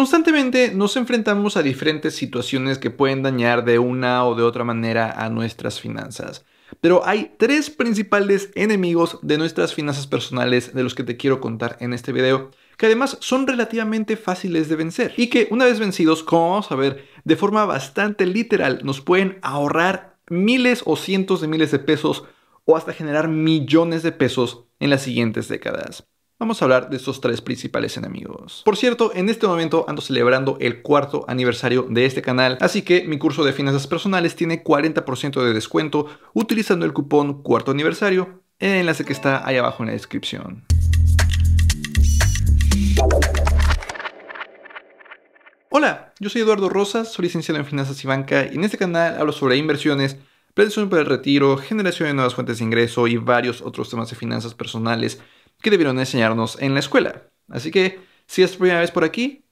Constantemente nos enfrentamos a diferentes situaciones que pueden dañar de una o de otra manera a nuestras finanzas. Pero hay tres principales enemigos de nuestras finanzas personales de los que te quiero contar en este video, que además son relativamente fáciles de vencer y que una vez vencidos, como vamos a ver, de forma bastante literal nos pueden ahorrar miles o cientos de miles de pesos o hasta generar millones de pesos en las siguientes décadas. Vamos a hablar de estos tres principales enemigos. Por cierto, en este momento ando celebrando el cuarto aniversario de este canal, así que mi curso de finanzas personales tiene 40% de descuento utilizando el cupón cuarto aniversario, el enlace que está ahí abajo en la descripción. Hola, yo soy Eduardo Rosas, soy licenciado en Finanzas y Banca y en este canal hablo sobre inversiones, planeación para el retiro, generación de nuevas fuentes de ingreso y varios otros temas de finanzas personales que debieron enseñarnos en la escuela. Así que, si es tu primera vez por aquí,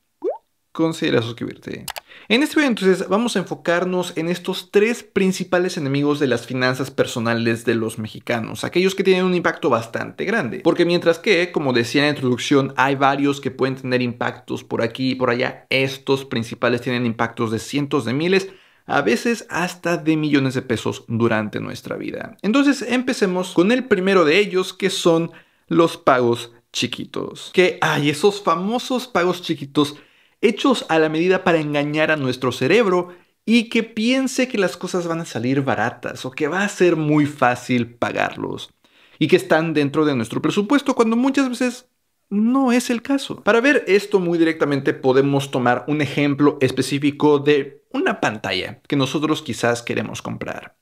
considera suscribirte. En este video entonces vamos a enfocarnos en estos tres principales enemigos de las finanzas personales de los mexicanos, aquellos que tienen un impacto bastante grande, porque mientras que, como decía en la introducción, hay varios que pueden tener impactos por aquí y por allá, estos principales tienen impactos de cientos de miles, a veces hasta de millones de pesos durante nuestra vida. Entonces empecemos con el primero de ellos que son los pagos chiquitos. Que hay esos famosos pagos chiquitos hechos a la medida para engañar a nuestro cerebro y que piense que las cosas van a salir baratas o que va a ser muy fácil pagarlos y que están dentro de nuestro presupuesto cuando muchas veces no es el caso. Para ver esto muy directamente podemos tomar un ejemplo específico de una pantalla que nosotros quizás queremos comprar.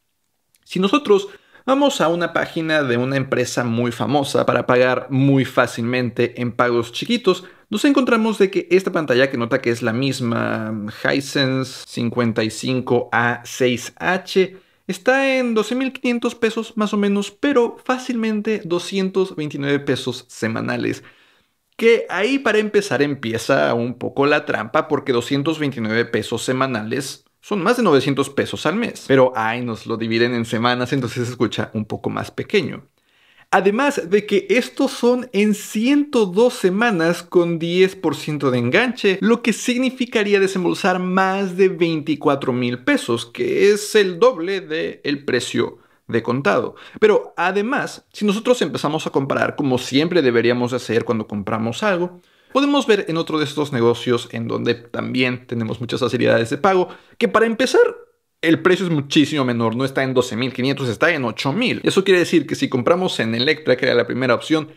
Si nosotros Vamos a una página de una empresa muy famosa para pagar muy fácilmente en pagos chiquitos. Nos encontramos de que esta pantalla que nota que es la misma Hisense 55A6H está en 12.500 pesos más o menos, pero fácilmente 229 pesos semanales. Que ahí para empezar empieza un poco la trampa porque 229 pesos semanales son más de 900 pesos al mes, pero ay, nos lo dividen en semanas, entonces se escucha un poco más pequeño. Además de que estos son en 102 semanas con 10% de enganche, lo que significaría desembolsar más de 24 mil pesos, que es el doble del precio de contado. Pero además, si nosotros empezamos a comparar como siempre deberíamos hacer cuando compramos algo, podemos ver en otro de estos negocios en donde también tenemos muchas facilidades de pago, que para empezar el precio es muchísimo menor, no está en 12.500, está en 8.000. Eso quiere decir que si compramos en Electra, que era la primera opción,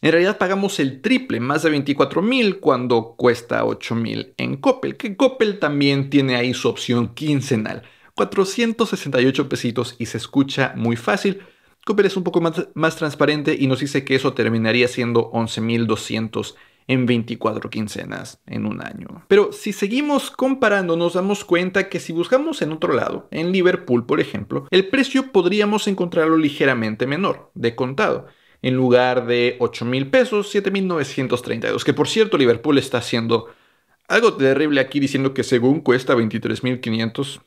en realidad pagamos el triple, más de 24.000 cuando cuesta 8.000 en Coppel, que Coppel también tiene ahí su opción quincenal. 468 pesitos y se escucha muy fácil. Coppel es un poco más, transparente y nos dice que eso terminaría siendo 11.200 en 24 quincenas en un año. Pero si seguimos comparando nos damos cuenta que si buscamos en otro lado, en Liverpool por ejemplo, el precio podríamos encontrarlo ligeramente menor, de contado. En lugar de 8 mil pesos, 7.932. Que por cierto, Liverpool está haciendo algo terrible aquí diciendo que según cuesta 23.500.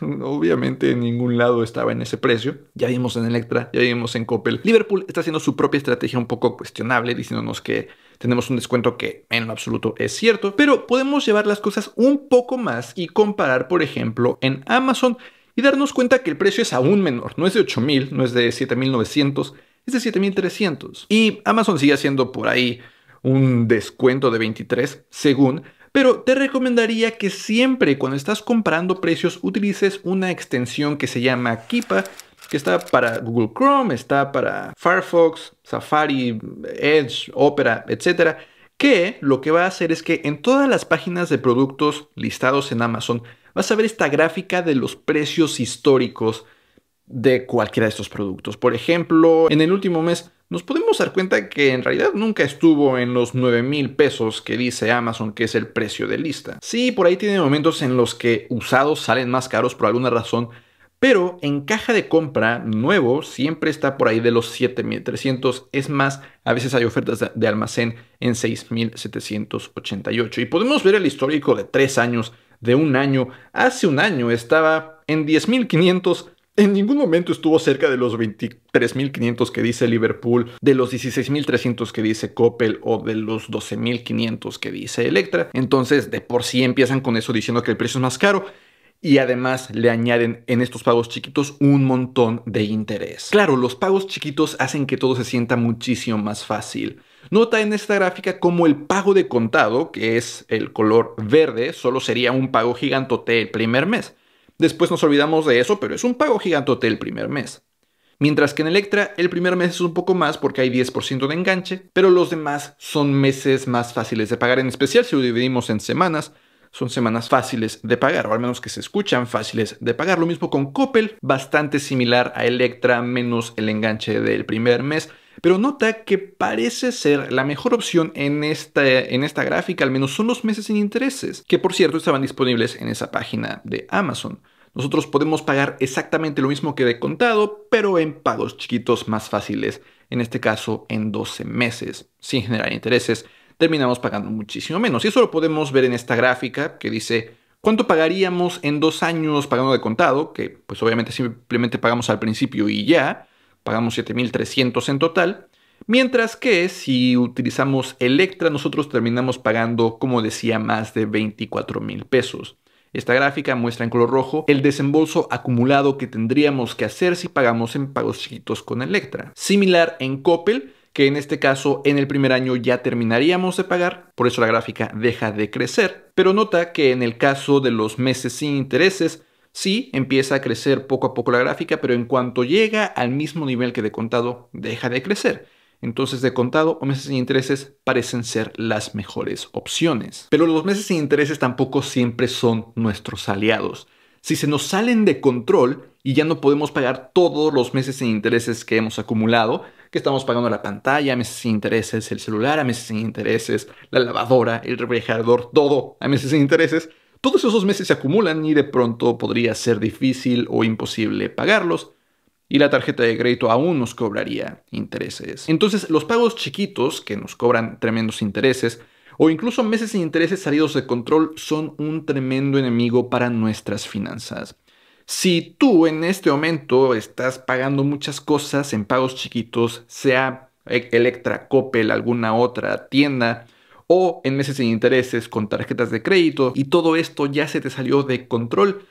Obviamente en ningún lado estaba en ese precio. Ya vimos en Electra, ya vimos en Coppel. Liverpool está haciendo su propia estrategia un poco cuestionable, diciéndonos que tenemos un descuento que en lo absoluto es cierto, pero podemos llevar las cosas un poco más y comparar, por ejemplo, en Amazon y darnos cuenta que el precio es aún menor, no es de 8000, no es de 7900, es de 7300. Y Amazon sigue haciendo por ahí un descuento de 23 según, pero te recomendaría que siempre cuando estás comparando precios utilices una extensión que se llama Kipa que está para Google Chrome, está para Firefox, Safari, Edge, Opera, etc. Que lo que va a hacer es que en todas las páginas de productos listados en Amazon vas a ver esta gráfica de los precios históricos de cualquiera de estos productos. Por ejemplo, en el último mes nos podemos dar cuenta que en realidad nunca estuvo en los 9 mil pesos que dice Amazon que es el precio de lista. Sí, por ahí tiene momentos en los que usados salen más caros por alguna razón, pero en caja de compra nuevo siempre está por ahí de los 7.300. Es más, a veces hay ofertas de almacén en 6.788. Y podemos ver el histórico de tres años, de un año. Hace un año estaba en 10.500. En ningún momento estuvo cerca de los 23.500 que dice Liverpool, de los 16.300 que dice Coppel o de los 12.500 que dice Electra. Entonces, de por sí empiezan con eso diciendo que el precio es más caro y además le añaden en estos pagos chiquitos un montón de interés. Claro, los pagos chiquitos hacen que todo se sienta muchísimo más fácil. Nota en esta gráfica cómo el pago de contado, que es el color verde, solo sería un pago gigantote el primer mes. Después nos olvidamos de eso, pero es un pago gigantote el primer mes. Mientras que en Electra el primer mes es un poco más porque hay 10% de enganche, pero los demás son meses más fáciles de pagar, en especial si lo dividimos en semanas, son semanas fáciles de pagar, o al menos que se escuchan fáciles de pagar. Lo mismo con Coppel, bastante similar a Electra, menos el enganche del primer mes. Pero nota que parece ser la mejor opción en esta, en esta gráfica, al menos son los meses sin intereses, que por cierto estaban disponibles en esa página de Amazon. Nosotros podemos pagar exactamente lo mismo que de contado, pero en pagos chiquitos más fáciles, en este caso en 12 meses, sin generar intereses terminamos pagando muchísimo menos. Y eso lo podemos ver en esta gráfica que dice cuánto pagaríamos en dos años pagando de contado, que pues obviamente simplemente pagamos al principio y ya, pagamos 7.300 en total. Mientras que si utilizamos Electra, nosotros terminamos pagando, como decía, más de 24,000 pesos. Esta gráfica muestra en color rojo el desembolso acumulado que tendríamos que hacer si pagamos en pagos chiquitos con Electra. Similar en Coppel, que en este caso en el primer año ya terminaríamos de pagar, por eso la gráfica deja de crecer, pero nota que en el caso de los meses sin intereses, sí empieza a crecer poco a poco la gráfica, pero en cuanto llega al mismo nivel que de contado, deja de crecer. Entonces, de contado o meses sin intereses parecen ser las mejores opciones. Pero los meses sin intereses tampoco siempre son nuestros aliados. Si se nos salen de control y ya no podemos pagar todos los meses sin intereses que hemos acumulado, que estamos pagando la pantalla, a meses sin intereses, el celular a meses sin intereses, la lavadora, el refrigerador, todo a meses sin intereses. Todos esos meses se acumulan y de pronto podría ser difícil o imposible pagarlos y la tarjeta de crédito aún nos cobraría intereses. Entonces los pagos chiquitos que nos cobran tremendos intereses o incluso meses sin intereses salidos de control son un tremendo enemigo para nuestras finanzas. Si tú en este momento estás pagando muchas cosas en pagos chiquitos, sea e-, Electra, Coppel, alguna otra tienda, o en meses sin intereses con tarjetas de crédito, y todo esto ya se te salió de control,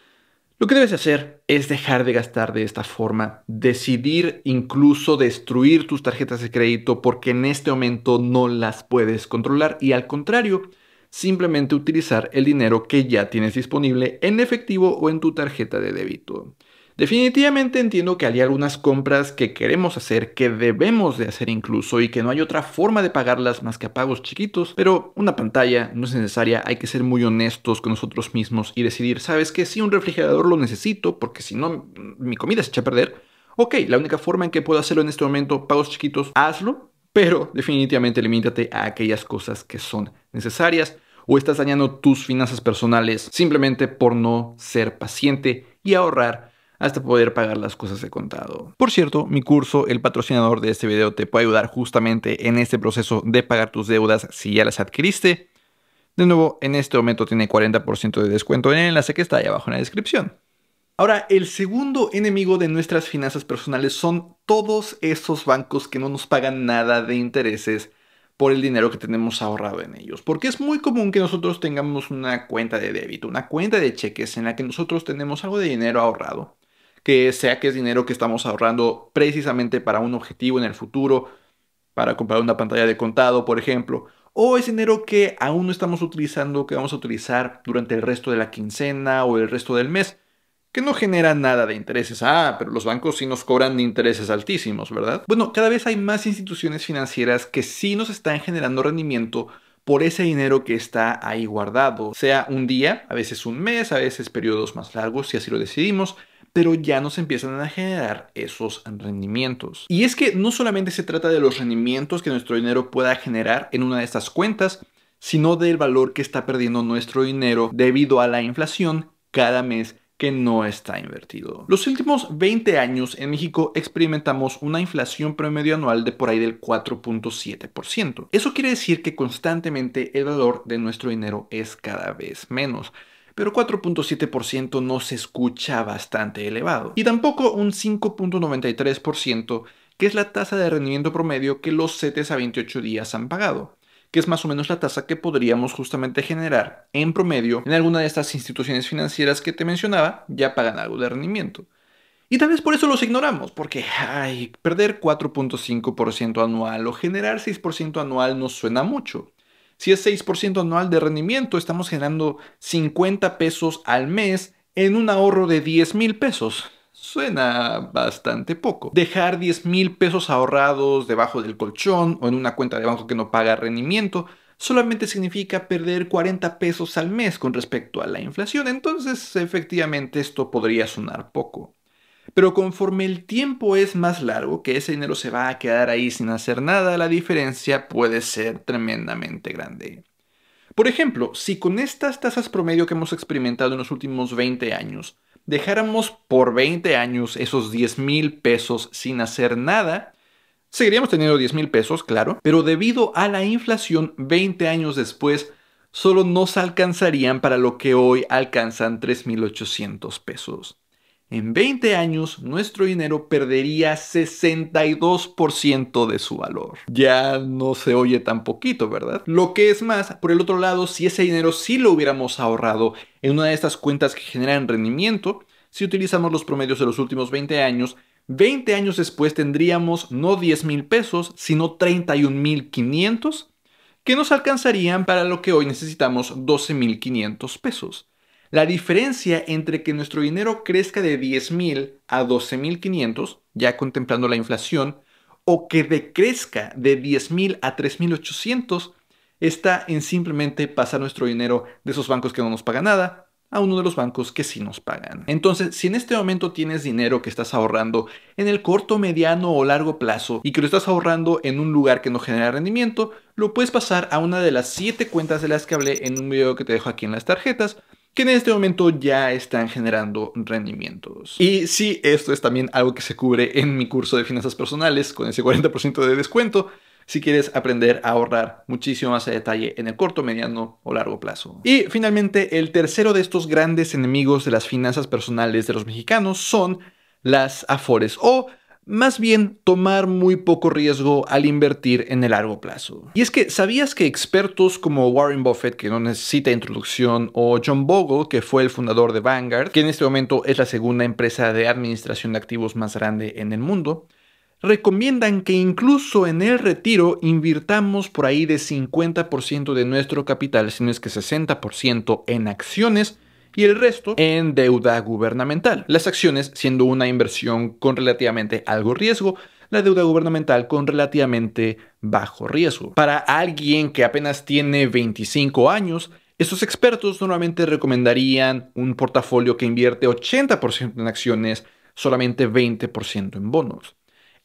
lo que debes hacer es dejar de gastar de esta forma, decidir incluso destruir tus tarjetas de crédito porque en este momento no las puedes controlar y al contrario, simplemente utilizar el dinero que ya tienes disponible en efectivo o en tu tarjeta de débito. Definitivamente entiendo que hay algunas compras que queremos hacer, que debemos de hacer incluso y que no hay otra forma de pagarlas más que a pagos chiquitos, pero una pantalla no es necesaria, hay que ser muy honestos con nosotros mismos y decidir, sabes que si un refrigerador lo necesito porque si no mi comida se echa a perder, ok, la única forma en que puedo hacerlo en este momento, pagos chiquitos, hazlo, pero definitivamente limítate a aquellas cosas que son necesarias o estás dañando tus finanzas personales simplemente por no ser paciente y ahorrar hasta poder pagar las cosas de contado. Por cierto, mi curso, el patrocinador de este video, te puede ayudar justamente en este proceso de pagar tus deudas si ya las adquiriste. De nuevo, en este momento tiene 40% de descuento en el enlace que está ahí abajo en la descripción. Ahora, el segundo enemigo de nuestras finanzas personales son todos esos bancos que no nos pagan nada de intereses por el dinero que tenemos ahorrado en ellos. Porque es muy común que nosotros tengamos una cuenta de débito, una cuenta de cheques en la que nosotros tenemos algo de dinero ahorrado, que sea que es dinero que estamos ahorrando precisamente para un objetivo en el futuro, para comprar una pantalla de contado, por ejemplo, o es dinero que aún no estamos utilizando, que vamos a utilizar durante el resto de la quincena o el resto del mes que no genera nada de intereses. Ah, pero los bancos sí nos cobran intereses altísimos, ¿verdad? Bueno, cada vez hay más instituciones financieras que sí nos están generando rendimiento por ese dinero que está ahí guardado, sea un día, a veces un mes, a veces periodos más largos, si así lo decidimos, pero ya nos empiezan a generar esos rendimientos. Y es que no solamente se trata de los rendimientos que nuestro dinero pueda generar en una de estas cuentas, sino del valor que está perdiendo nuestro dinero debido a la inflación cada mes que no está invertido. Los últimos 20 años en México experimentamos una inflación promedio anual de por ahí del 4.7%. Eso quiere decir que constantemente el valor de nuestro dinero es cada vez menos pero 4.7% no se escucha bastante elevado. Y tampoco un 5.93%, que es la tasa de rendimiento promedio que los CETES a 28 días han pagado que es más o menos la tasa que podríamos justamente generar en promedio en alguna de estas instituciones financieras que te mencionaba, ya pagan algo de rendimiento. Y tal vez por eso los ignoramos, porque perder 4.5% anual o generar 6% anual no suena mucho. Si es 6% anual de rendimiento, estamos generando 50 pesos al mes en un ahorro de 10 mil pesos suena bastante poco. Dejar 10 mil pesos ahorrados debajo del colchón o en una cuenta de banco que no paga rendimiento solamente significa perder 40 pesos al mes con respecto a la inflación, entonces efectivamente esto podría sonar poco. Pero conforme el tiempo es más largo, que ese dinero se va a quedar ahí sin hacer nada, la diferencia puede ser tremendamente grande. Por ejemplo, si con estas tasas promedio que hemos experimentado en los últimos 20 años, dejáramos por 20 años esos 10 mil pesos sin hacer nada, seguiríamos teniendo 10 mil pesos, claro, pero debido a la inflación 20 años después, solo nos alcanzarían para lo que hoy alcanzan 3.800 pesos. En 20 años, nuestro dinero perdería 62% de su valor. Ya no se oye tan poquito, ¿verdad? Lo que es más, por el otro lado, si ese dinero sí lo hubiéramos ahorrado en una de estas cuentas que generan rendimiento, si utilizamos los promedios de los últimos 20 años, 20 años después tendríamos no 10 mil pesos, sino 31 mil 500, que nos alcanzarían para lo que hoy necesitamos 12 mil 500 pesos. La diferencia entre que nuestro dinero crezca de 10.000 a 12.500, ya contemplando la inflación, o que decrezca de 10.000 a 3.800, está en simplemente pasar nuestro dinero de esos bancos que no nos pagan nada a uno de los bancos que sí nos pagan. Entonces, si en este momento tienes dinero que estás ahorrando en el corto, mediano o largo plazo y que lo estás ahorrando en un lugar que no genera rendimiento, lo puedes pasar a una de las 7 cuentas de las que hablé en un video que te dejo aquí en las tarjetas que en este momento ya están generando rendimientos. Y sí, esto es también algo que se cubre en mi curso de finanzas personales con ese 40% de descuento si quieres aprender a ahorrar muchísimo más a detalle en el corto, mediano o largo plazo. Y finalmente, el tercero de estos grandes enemigos de las finanzas personales de los mexicanos son las afores o más bien tomar muy poco riesgo al invertir en el largo plazo. Y es que, ¿sabías que expertos como Warren Buffett, que no necesita introducción, o John Bogle, que fue el fundador de Vanguard, que en este momento es la segunda empresa de administración de activos más grande en el mundo, recomiendan que incluso en el retiro invirtamos por ahí de 50% de nuestro capital, si no es que 60% en acciones y el resto en deuda gubernamental. Las acciones siendo una inversión con relativamente algo riesgo, la deuda gubernamental con relativamente bajo riesgo. Para alguien que apenas tiene 25 años, estos expertos normalmente recomendarían un portafolio que invierte 80% en acciones, solamente 20% en bonos.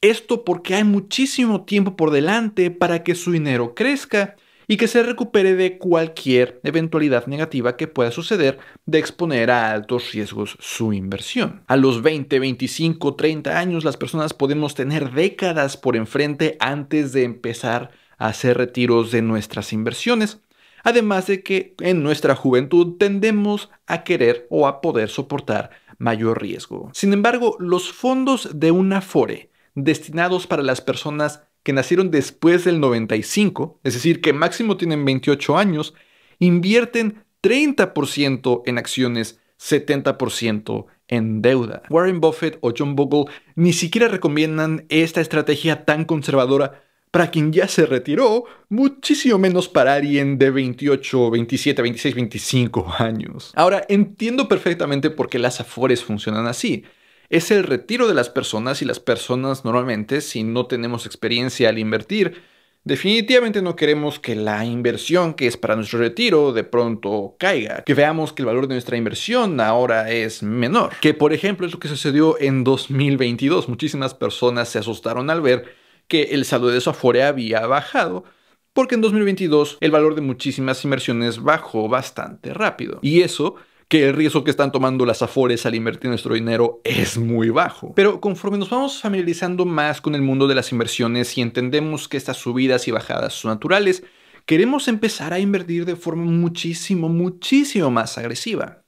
Esto porque hay muchísimo tiempo por delante para que su dinero crezca y que se recupere de cualquier eventualidad negativa que pueda suceder de exponer a altos riesgos su inversión. A los 20, 25, 30 años las personas podemos tener décadas por enfrente antes de empezar a hacer retiros de nuestras inversiones. Además de que en nuestra juventud tendemos a querer o a poder soportar mayor riesgo. Sin embargo, los fondos de una FORE destinados para las personas que nacieron después del 95, es decir, que máximo tienen 28 años, invierten 30% en acciones, 70% en deuda. Warren Buffett o John Bogle ni siquiera recomiendan esta estrategia tan conservadora para quien ya se retiró, muchísimo menos para alguien de 28, 27, 26, 25 años. Ahora, entiendo perfectamente por qué las afores funcionan así es el retiro de las personas y las personas normalmente, si no tenemos experiencia al invertir, definitivamente no queremos que la inversión que es para nuestro retiro de pronto caiga, que veamos que el valor de nuestra inversión ahora es menor, que por ejemplo es lo que sucedió en 2022, muchísimas personas se asustaron al ver que el saldo de su afore había bajado, porque en 2022 el valor de muchísimas inversiones bajó bastante rápido. Y eso que el riesgo que están tomando las afores al invertir nuestro dinero es muy bajo. Pero conforme nos vamos familiarizando más con el mundo de las inversiones y entendemos que estas subidas y bajadas son naturales, queremos empezar a invertir de forma muchísimo, muchísimo más agresiva.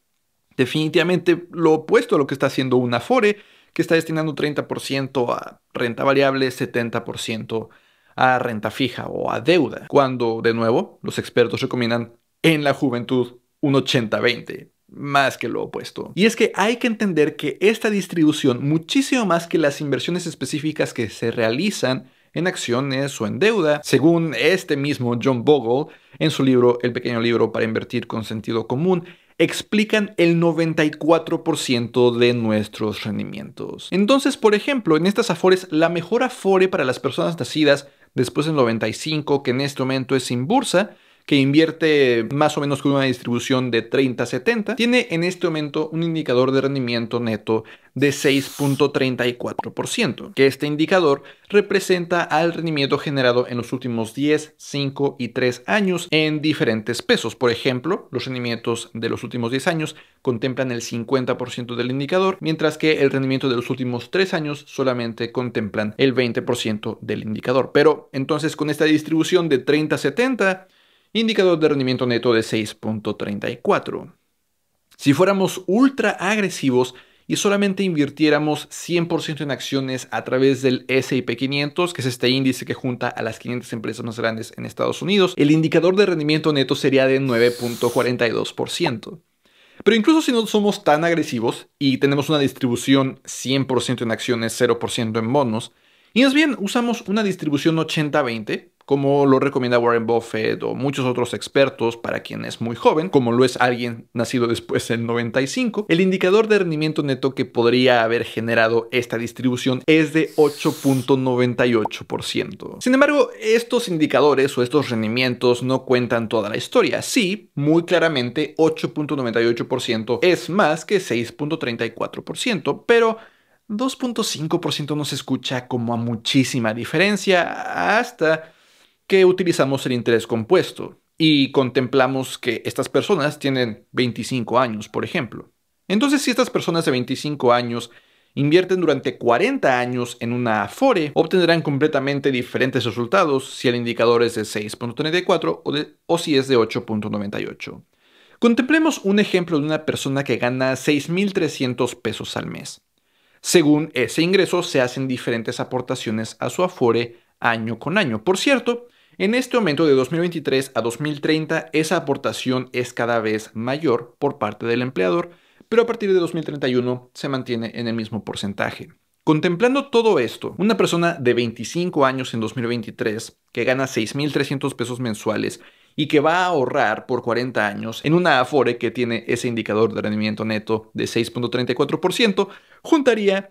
Definitivamente lo opuesto a lo que está haciendo una Afore, que está destinando 30% a renta variable, 70% a renta fija o a deuda, cuando de nuevo los expertos recomiendan en la juventud un 80-20 más que lo opuesto. Y es que hay que entender que esta distribución, muchísimo más que las inversiones específicas que se realizan en acciones o en deuda, según este mismo John Bogle, en su libro El pequeño libro para invertir con sentido común, explican el 94% de nuestros rendimientos. Entonces, por ejemplo, en estas afores, la mejor afore para las personas nacidas después del 95, que en este momento es sin bursa, que invierte más o menos con una distribución de 30-70, tiene en este momento un indicador de rendimiento neto de 6.34%, que este indicador representa al rendimiento generado en los últimos 10, 5 y 3 años en diferentes pesos. Por ejemplo, los rendimientos de los últimos 10 años contemplan el 50% del indicador, mientras que el rendimiento de los últimos 3 años solamente contemplan el 20% del indicador. Pero entonces con esta distribución de 30-70, indicador de rendimiento neto de 6.34. Si fuéramos ultra agresivos y solamente invirtiéramos 100% en acciones a través del S&P 500, que es este índice que junta a las 500 empresas más grandes en Estados Unidos, el indicador de rendimiento neto sería de 9.42%. Pero incluso si no somos tan agresivos y tenemos una distribución 100% en acciones, 0% en bonos, y más bien usamos una distribución 80-20, como lo recomienda Warren Buffett o muchos otros expertos para quien es muy joven, como lo es alguien nacido después del 95, el indicador de rendimiento neto que podría haber generado esta distribución es de 8.98%. Sin embargo, estos indicadores o estos rendimientos no cuentan toda la historia. Sí, muy claramente 8.98% es más que 6.34%, pero 2.5% no se escucha como a muchísima diferencia hasta que utilizamos el interés compuesto y contemplamos que estas personas tienen 25 años, por ejemplo. Entonces, si estas personas de 25 años invierten durante 40 años en una Afore, obtendrán completamente diferentes resultados si el indicador es de 6.34 o, si es de 8.98. Contemplemos un ejemplo de una persona que gana 6.300 pesos al mes. Según ese ingreso, se hacen diferentes aportaciones a su Afore año con año. Por cierto, en este momento, de 2023 a 2030, esa aportación es cada vez mayor por parte del empleador, pero a partir de 2031 se mantiene en el mismo porcentaje. Contemplando todo esto, una persona de 25 años en 2023 que gana 6.300 pesos mensuales y que va a ahorrar por 40 años en una Afore que tiene ese indicador de rendimiento neto de 6.34%, juntaría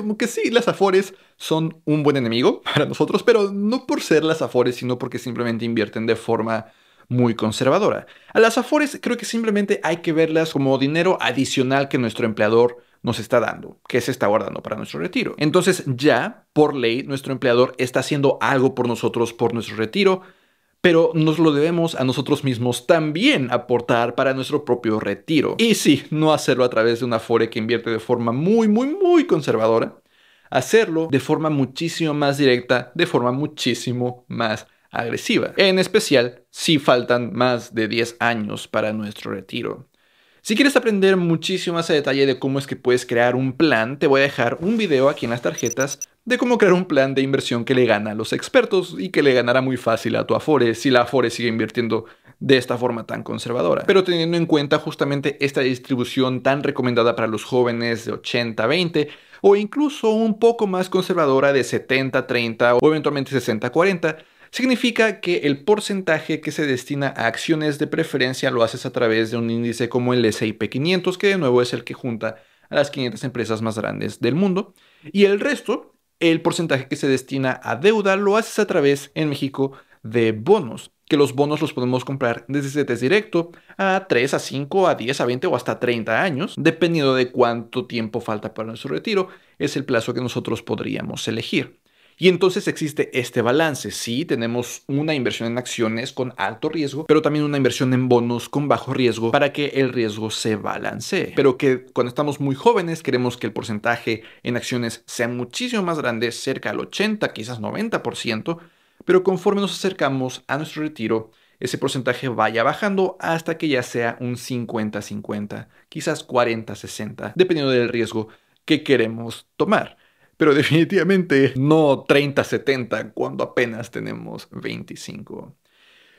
como que sí, las Afores son un buen enemigo para nosotros, pero no por ser las Afores, sino porque simplemente invierten de forma muy conservadora. A las Afores creo que simplemente hay que verlas como dinero adicional que nuestro empleador nos está dando, que se está guardando para nuestro retiro. Entonces ya, por ley, nuestro empleador está haciendo algo por nosotros por nuestro retiro, pero nos lo debemos a nosotros mismos también aportar para nuestro propio retiro. Y sí, no hacerlo a través de una FORE que invierte de forma muy, muy, muy conservadora, hacerlo de forma muchísimo más directa, de forma muchísimo más agresiva. En especial si faltan más de 10 años para nuestro retiro. Si quieres aprender muchísimo más a detalle de cómo es que puedes crear un plan, te voy a dejar un video aquí en las tarjetas de cómo crear un plan de inversión que le gana a los expertos y que le ganará muy fácil a tu Afore si la Afore sigue invirtiendo de esta forma tan conservadora. Pero teniendo en cuenta justamente esta distribución tan recomendada para los jóvenes de 80-20 o incluso un poco más conservadora de 70-30 o eventualmente 60-40, significa que el porcentaje que se destina a acciones de preferencia lo haces a través de un índice como el SIP 500, que de nuevo es el que junta a las 500 empresas más grandes del mundo, y el resto el porcentaje que se destina a deuda lo haces a través, en México, de bonos, que los bonos los podemos comprar desde CETES directo a 3, a 5, a 10, a 20 o hasta 30 años, dependiendo de cuánto tiempo falta para nuestro retiro, es el plazo que nosotros podríamos elegir. Y entonces existe este balance. Sí, tenemos una inversión en acciones con alto riesgo, pero también una inversión en bonos con bajo riesgo para que el riesgo se balancee. Pero que cuando estamos muy jóvenes queremos que el porcentaje en acciones sea muchísimo más grande, cerca del 80, quizás 90%, pero conforme nos acercamos a nuestro retiro, ese porcentaje vaya bajando hasta que ya sea un 50-50, quizás 40-60, dependiendo del riesgo que queremos tomar pero definitivamente no 30-70 cuando apenas tenemos 25.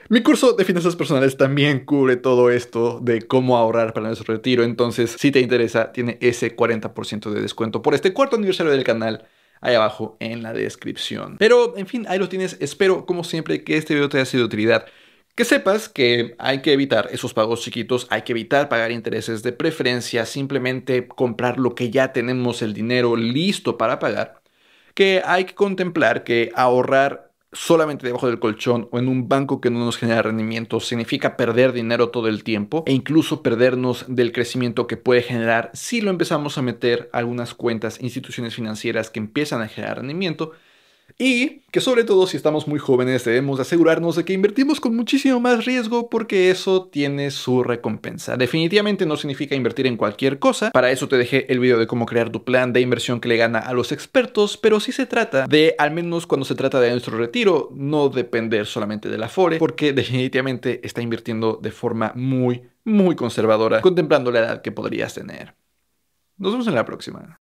Mi curso de finanzas personales también cubre todo esto de cómo ahorrar para nuestro retiro, entonces si te interesa tiene ese 40% de descuento por este cuarto aniversario del canal ahí abajo en la descripción. Pero en fin, ahí lo tienes, espero como siempre que este video te haya sido de utilidad. Que sepas que hay que evitar esos pagos chiquitos, hay que evitar pagar intereses de preferencia, simplemente comprar lo que ya tenemos el dinero listo para pagar, que hay que contemplar que ahorrar solamente debajo del colchón o en un banco que no nos genera rendimiento significa perder dinero todo el tiempo e incluso perdernos del crecimiento que puede generar si lo empezamos a meter algunas cuentas, instituciones financieras que empiezan a generar rendimiento y que sobre todo si estamos muy jóvenes debemos asegurarnos de que invertimos con muchísimo más riesgo porque eso tiene su recompensa. Definitivamente no significa invertir en cualquier cosa, para eso te dejé el video de cómo crear tu plan de inversión que le gana a los expertos, pero sí se trata de, al menos cuando se trata de nuestro retiro, no depender solamente de la FORE porque definitivamente está invirtiendo de forma muy, muy conservadora, contemplando la edad que podrías tener. Nos vemos en la próxima.